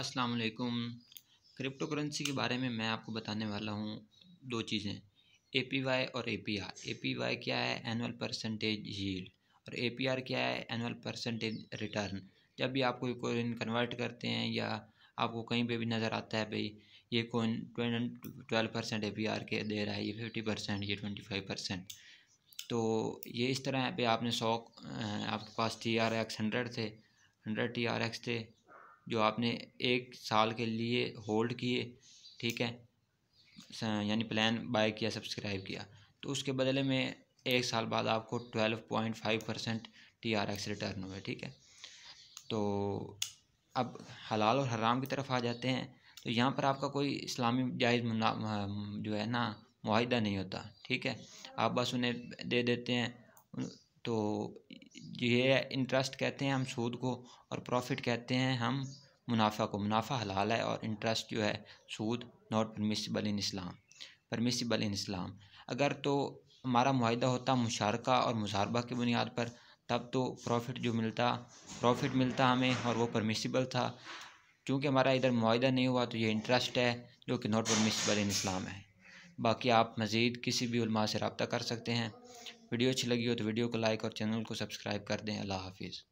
अस्सलाम वालेकुम crypto currency के बारे में मैं आपको बताने वाला हूँ दो चीज़ें ए पी वाई और A P R A P Y क्या है एनुअल परसेंटेज यील्ड और ए पी आर क्या है एनुअल परसेंटेज रिटर्न जब भी आप कोई कोइन कन्वर्ट करते हैं या आपको कहीं पे भी नज़र आता है भाई ये coin twelve percent A P R के दे रहा है ये फिफ्टी परसेंट ये ट्वेंटी फाइव परसेंट तो ये इस तरह पे आपने सौ आपके पास टी आर एक्स हंड्रेड थे हंड्रेड टी आर एक्स थे जो आपने एक साल के लिए होल्ड किए ठीक है यानी प्लान बाय किया सब्सक्राइब किया तो उसके बदले में एक साल बाद आपको twelve point five percent T R X return हुआ ठीक है तो अब हलाल और हराम की तरफ आ जाते हैं तो यहाँ पर आपका कोई इस्लामी जायज़ जो है ना माहिदा नहीं होता ठीक है आप बस उन्हें दे देते हैं तो ये इंटरेस्ट कहते हैं हम सूद को और प्रॉफिट कहते हैं हम मुनाफा को मुनाफा हलाल है और इंटरेस्ट जो है सूद नॉट परमिसबल इन इस्लाम परमिसबल इन इस्लाम अगर तो हमारा माहिदा होता मुशारका और मुजारबा की बुनियाद पर तब तो प्रॉफिट जो मिलता प्रॉफिट मिलता हमें और वो परमिसिबल था क्योंकि हमारा इधर माहिदा नहीं हुआ तो ये इंटरेस्ट है जो कि नॉट परमिसबल इन इस्लाम है बाकी आप मज़ीद किसी भी से रबता कर सकते हैं वीडियो अच्छी लगी हो तो वीडियो को लाइक और चैनल को सब्सक्राइब कर दें अल्लाह हाफिज़